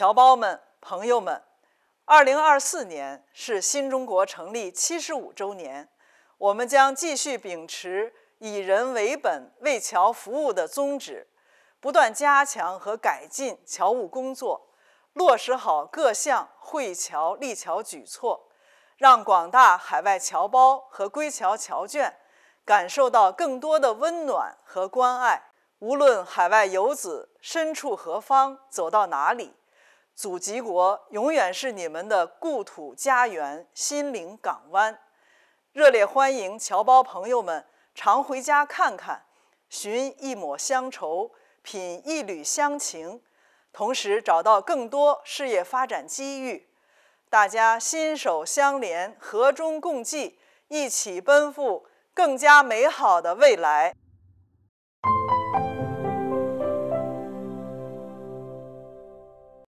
侨胞们、朋友们，二零二四年是新中国成立七十五周年，我们将继续秉持“以人为本、为侨服务”的宗旨，不断加强和改进侨务工作，落实好各项惠侨利侨举措，让广大海外侨胞和归侨侨眷感受到更多的温暖和关爱。无论海外游子身处何方，走到哪里。祖籍国永远是你们的故土家园、心灵港湾，热烈欢迎侨胞朋友们常回家看看，寻一抹乡愁，品一缕乡情，同时找到更多事业发展机遇。大家心手相连，和衷共济，一起奔赴更加美好的未来。